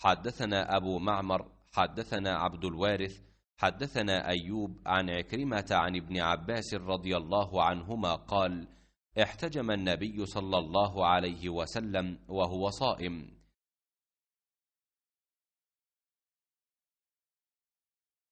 حدثنا أبو معمر حدثنا عبد الوارث حدثنا أيوب عن عكرمة عن ابن عباس رضي الله عنهما قال احتجم النبي صلى الله عليه وسلم وهو صائم